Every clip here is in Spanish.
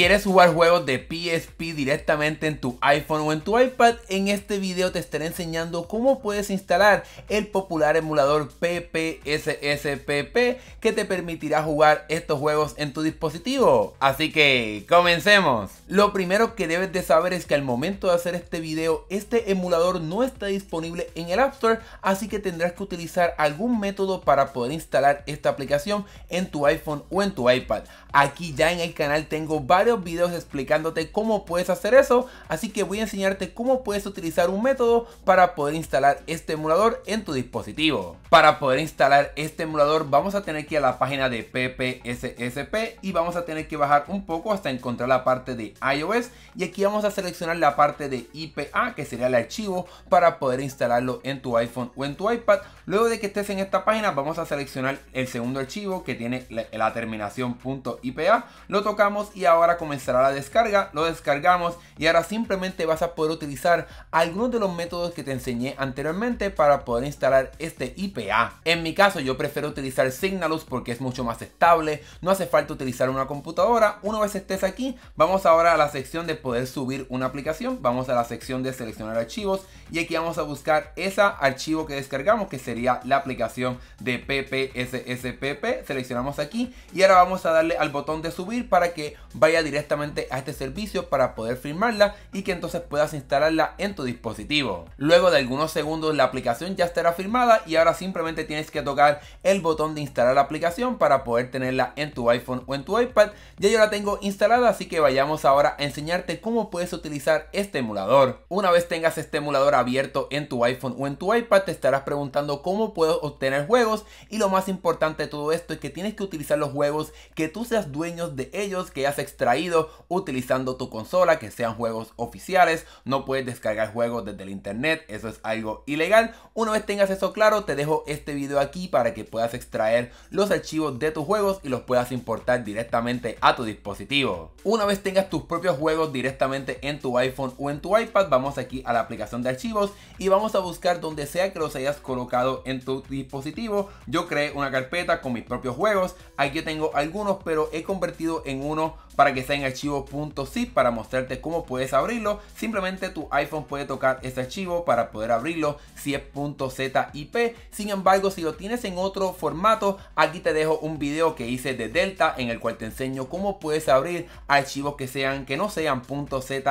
quieres jugar juegos de PSP directamente en tu iPhone o en tu iPad, en este video te estaré enseñando cómo puedes instalar el popular emulador PPSSPP que te permitirá jugar estos juegos en tu dispositivo. Así que, comencemos. Lo primero que debes de saber es que al momento de hacer este video, este emulador no está disponible en el App Store, así que tendrás que utilizar algún método para poder instalar esta aplicación en tu iPhone o en tu iPad. Aquí ya en el canal tengo varios Vídeos videos explicándote cómo puedes hacer eso, así que voy a enseñarte cómo puedes utilizar un método para poder instalar este emulador en tu dispositivo. Para poder instalar este emulador vamos a tener que ir a la página de PPSSP y vamos a tener que bajar un poco hasta encontrar la parte de iOS y aquí vamos a seleccionar la parte de IPA que sería el archivo para poder instalarlo en tu iPhone o en tu iPad. Luego de que estés en esta página vamos a seleccionar el segundo archivo que tiene la, la terminación .ipa, lo tocamos y ahora comenzará la descarga, lo descargamos y ahora simplemente vas a poder utilizar algunos de los métodos que te enseñé anteriormente para poder instalar este IPA. En mi caso yo prefiero utilizar Signalus porque es mucho más estable, no hace falta utilizar una computadora. Una vez estés aquí, vamos ahora a la sección de poder subir una aplicación, vamos a la sección de seleccionar archivos y aquí vamos a buscar ese archivo que descargamos que sería la aplicación de PPSSPP, seleccionamos aquí y ahora vamos a darle al botón de subir para que vaya directamente a este servicio para poder firmarla y que entonces puedas instalarla en tu dispositivo. Luego de algunos segundos la aplicación ya estará firmada y ahora simplemente tienes que tocar el botón de instalar la aplicación para poder tenerla en tu iPhone o en tu iPad. Ya yo la tengo instalada así que vayamos ahora a enseñarte cómo puedes utilizar este emulador. Una vez tengas este emulador abierto en tu iPhone o en tu iPad te estarás preguntando cómo puedo obtener juegos y lo más importante de todo esto es que tienes que utilizar los juegos que tú seas dueños de ellos que has extraído ido utilizando tu consola que sean juegos oficiales. No puedes descargar juegos desde el internet, eso es algo ilegal. Una vez tengas eso claro, te dejo este vídeo aquí para que puedas extraer los archivos de tus juegos y los puedas importar directamente a tu dispositivo. Una vez tengas tus propios juegos directamente en tu iPhone o en tu iPad, vamos aquí a la aplicación de archivos y vamos a buscar donde sea que los hayas colocado en tu dispositivo. Yo creé una carpeta con mis propios juegos, aquí tengo algunos pero he convertido en uno para que está en archivo.zip para mostrarte cómo puedes abrirlo. Simplemente tu iPhone puede tocar este archivo para poder abrirlo si es .zip. Sin embargo, si lo tienes en otro formato, aquí te dejo un video que hice de Delta en el cual te enseño cómo puedes abrir archivos que sean que no sean .zip.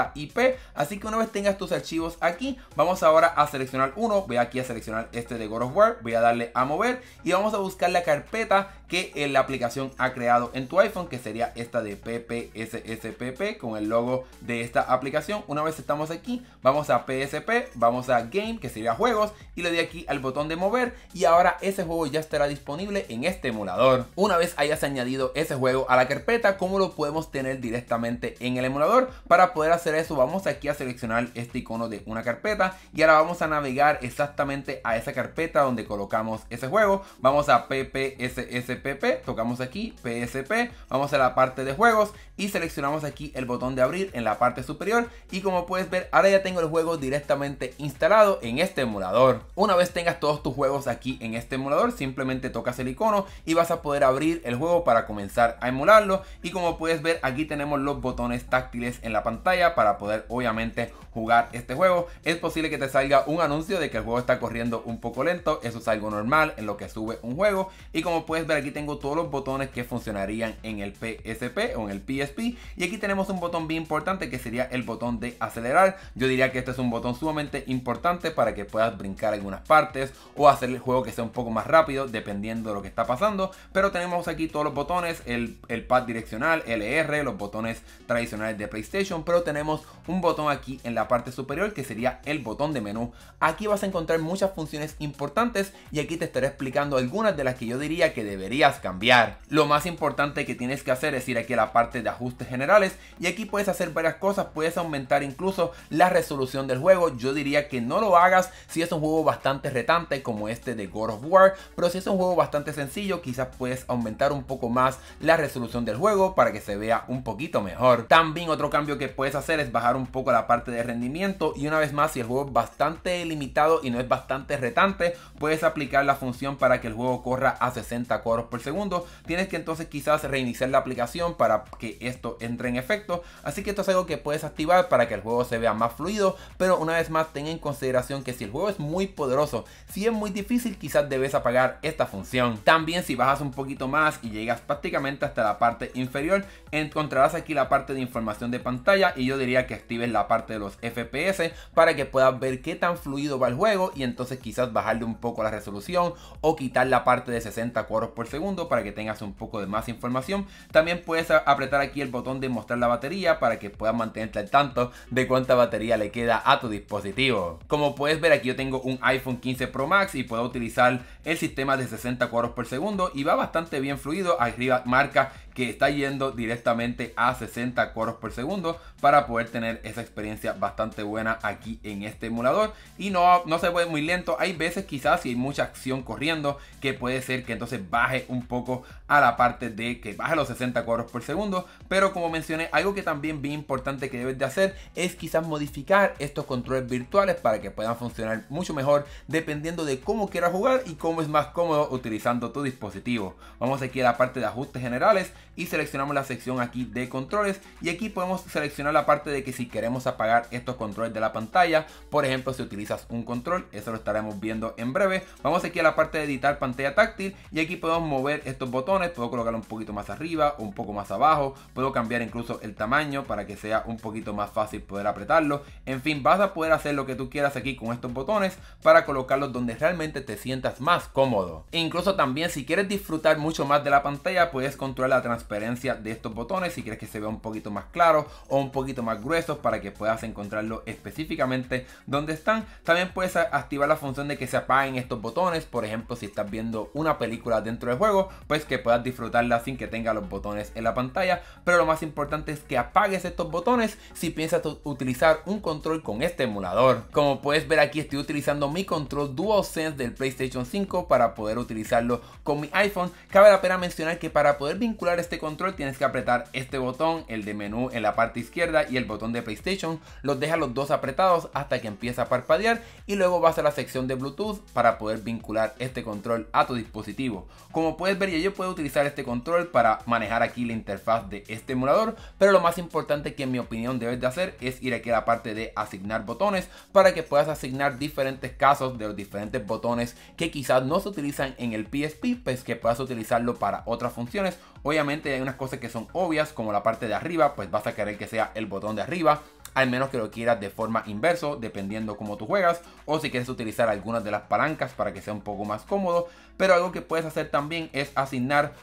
Así que una vez tengas tus archivos aquí, vamos ahora a seleccionar uno. Voy aquí a seleccionar este de God of War, voy a darle a mover y vamos a buscar la carpeta que eh, la aplicación ha creado en tu iPhone, que sería esta de PPSSPP con el logo de esta aplicación. Una vez estamos aquí, vamos a PSP, vamos a Game, que sería juegos, y le doy aquí al botón de mover y ahora ese juego ya estará disponible en este emulador. Una vez hayas añadido ese juego a la carpeta, ¿cómo lo podemos tener directamente en el emulador? Para poder hacer eso, vamos aquí a seleccionar este icono de una carpeta y ahora vamos a navegar exactamente a esa carpeta donde colocamos ese juego. Vamos a PPSSP pp tocamos aquí PSP, vamos a la parte de juegos y seleccionamos aquí el botón de abrir en la parte superior y como puedes ver ahora ya tengo el juego directamente instalado en este emulador. Una vez tengas todos tus juegos aquí en este emulador simplemente tocas el icono y vas a poder abrir el juego para comenzar a emularlo y como puedes ver aquí tenemos los botones táctiles en la pantalla para poder obviamente jugar este juego. Es posible que te salga un anuncio de que el juego está corriendo un poco lento, eso es algo normal en lo que sube un juego y como puedes ver aquí tengo todos los botones que funcionarían en el PSP o en el PSP. Y aquí tenemos un botón bien importante que sería el botón de acelerar. Yo diría que este es un botón sumamente importante para que puedas brincar algunas partes o hacer el juego que sea un poco más rápido dependiendo de lo que está pasando. Pero tenemos aquí todos los botones, el, el pad direccional, LR, e los botones tradicionales de PlayStation. Pero tenemos un botón aquí en la parte superior que sería el botón de menú. Aquí vas a encontrar muchas funciones importantes y aquí te estaré explicando algunas de las que yo diría que debería cambiar. Lo más importante que tienes que hacer es ir aquí a la parte de ajustes generales y aquí puedes hacer varias cosas, puedes aumentar incluso la resolución del juego. Yo diría que no lo hagas si es un juego bastante retante como este de God of War, pero si es un juego bastante sencillo, quizás puedes aumentar un poco más la resolución del juego para que se vea un poquito mejor. También otro cambio que puedes hacer es bajar un poco la parte de rendimiento y una vez más si el juego es bastante limitado y no es bastante retante, puedes aplicar la función para que el juego corra a 60 coros por segundo, tienes que entonces quizás reiniciar la aplicación para que esto entre en efecto. Así que esto es algo que puedes activar para que el juego se vea más fluido, pero una vez más ten en consideración que si el juego es muy poderoso, si es muy difícil, quizás debes apagar esta función. También si bajas un poquito más y llegas prácticamente hasta la parte inferior, encontrarás aquí la parte de información de pantalla y yo diría que actives la parte de los FPS para que puedas ver qué tan fluido va el juego y entonces quizás bajarle un poco la resolución o quitar la parte de 60 cuadros por segundo para que tengas un poco de más información. También puedes apretar aquí el botón de mostrar la batería para que puedas mantenerte al tanto de cuánta batería le queda a tu dispositivo. Como puedes ver aquí yo tengo un iPhone 15 Pro Max y puedo utilizar el sistema de 60 cuadros por segundo y va bastante bien fluido. Arriba marca que está yendo directamente a 60 cuadros por segundo para poder tener esa experiencia bastante buena aquí en este emulador y no, no se puede muy lento. Hay veces quizás si hay mucha acción corriendo que puede ser que entonces baje un poco a la parte de que baja los 60 cuadros por segundo. Pero como mencioné, algo que también bien importante que debes de hacer es quizás modificar estos controles virtuales para que puedan funcionar mucho mejor dependiendo de cómo quieras jugar y cómo es más cómodo utilizando tu dispositivo. Vamos aquí a la parte de ajustes generales y seleccionamos la sección aquí de controles y aquí podemos seleccionar la parte de que si queremos apagar estos controles de la pantalla, por ejemplo si utilizas un control, eso lo estaremos viendo en breve. Vamos aquí a la parte de editar pantalla táctil y aquí podemos mover estos botones, puedo colocarlo un poquito más arriba, un poco más abajo, puedo cambiar incluso el tamaño para que sea un poquito más fácil poder apretarlo. En fin, vas a poder hacer lo que tú quieras aquí con estos botones para colocarlos donde realmente te sientas más cómodo. incluso también si quieres disfrutar mucho más de la pantalla, puedes controlar la transparencia de estos botones si quieres que se vea un poquito más claro o un poquito más gruesos para que puedas encontrarlo específicamente donde están. También puedes activar la función de que se apaguen estos botones, por ejemplo, si estás viendo una película dentro de juego, pues que puedas disfrutarla sin que tenga los botones en la pantalla. Pero lo más importante es que apagues estos botones si piensas utilizar un control con este emulador. Como puedes ver aquí estoy utilizando mi control DualSense del PlayStation 5 para poder utilizarlo con mi iPhone. Cabe la pena mencionar que para poder vincular este control tienes que apretar este botón, el de menú en la parte izquierda y el botón de PlayStation. Los deja los dos apretados hasta que empieza a parpadear y luego vas a la sección de Bluetooth para poder vincular este control a tu dispositivo. Como como puedes ver, yo puedo utilizar este control para manejar aquí la interfaz de este emulador, pero lo más importante que en mi opinión debes de hacer es ir aquí a la parte de asignar botones para que puedas asignar diferentes casos de los diferentes botones que quizás no se utilizan en el PSP, pues que puedas utilizarlo para otras funciones. Obviamente hay unas cosas que son obvias, como la parte de arriba, pues vas a querer que sea el botón de arriba, al menos que lo quieras de forma inverso, dependiendo cómo tú juegas, o si quieres utilizar algunas de las palancas para que sea un poco más cómodo. Pero algo que puedes hacer también es asignar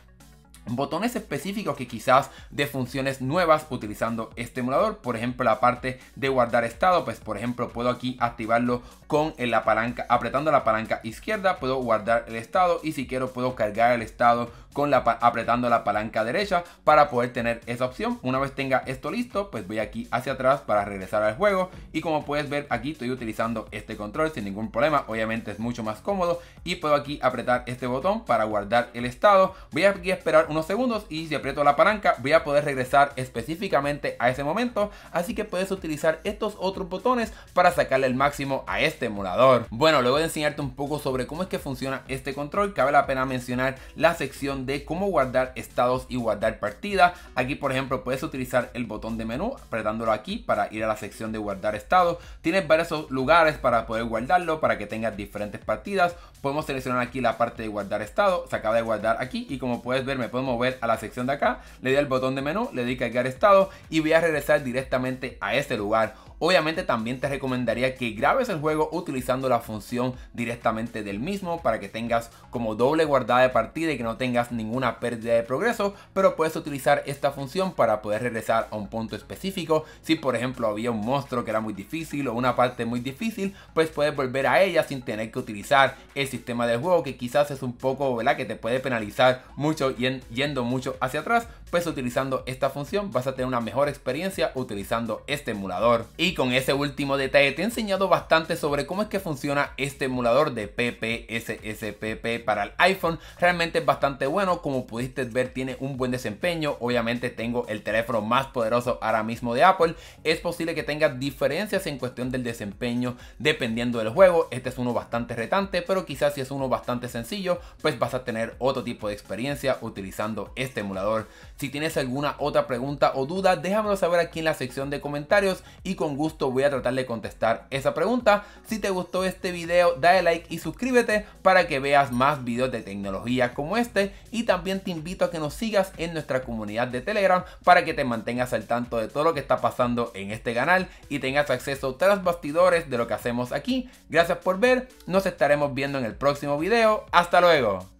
botones específicos que quizás de funciones nuevas utilizando este emulador por ejemplo la parte de guardar estado pues por ejemplo puedo aquí activarlo con la palanca apretando la palanca izquierda puedo guardar el estado y si quiero puedo cargar el estado con la apretando la palanca derecha para poder tener esa opción una vez tenga esto listo pues voy aquí hacia atrás para regresar al juego y como puedes ver aquí estoy utilizando este control sin ningún problema obviamente es mucho más cómodo y puedo aquí apretar este botón para guardar el estado voy aquí a esperar un segundos y si aprieto la palanca voy a poder regresar específicamente a ese momento, así que puedes utilizar estos otros botones para sacarle el máximo a este emulador. Bueno, luego de enseñarte un poco sobre cómo es que funciona este control, cabe la pena mencionar la sección de cómo guardar estados y guardar partidas. Aquí, por ejemplo, puedes utilizar el botón de menú apretándolo aquí para ir a la sección de guardar estado Tienes varios lugares para poder guardarlo, para que tengas diferentes partidas. Podemos seleccionar aquí la parte de guardar estado, se acaba de guardar aquí y como puedes ver me puedo mover a la sección de acá, le di al botón de menú, le di cargar estado y voy a regresar directamente a este lugar Obviamente también te recomendaría que grabes el juego utilizando la función directamente del mismo para que tengas como doble guardada de partida y que no tengas ninguna pérdida de progreso, pero puedes utilizar esta función para poder regresar a un punto específico. Si por ejemplo había un monstruo que era muy difícil o una parte muy difícil, pues puedes volver a ella sin tener que utilizar el sistema de juego que quizás es un poco, ¿verdad? Que te puede penalizar mucho yendo mucho hacia atrás, pues utilizando esta función vas a tener una mejor experiencia utilizando este emulador. Y con ese último detalle te he enseñado bastante sobre cómo es que funciona este emulador de PPSSPP para el iPhone. Realmente es bastante bueno, como pudiste ver tiene un buen desempeño. Obviamente tengo el teléfono más poderoso ahora mismo de Apple. Es posible que tenga diferencias en cuestión del desempeño dependiendo del juego. Este es uno bastante retante, pero quizás si es uno bastante sencillo, pues vas a tener otro tipo de experiencia utilizando este emulador. Si tienes alguna otra pregunta o duda, déjamelo saber aquí en la sección de comentarios y con gusto voy a tratar de contestar esa pregunta. Si te gustó este video, dale like y suscríbete para que veas más videos de tecnología como este y también te invito a que nos sigas en nuestra comunidad de Telegram para que te mantengas al tanto de todo lo que está pasando en este canal y tengas acceso tras bastidores de lo que hacemos aquí. Gracias por ver, nos estaremos viendo en el próximo video. ¡Hasta luego!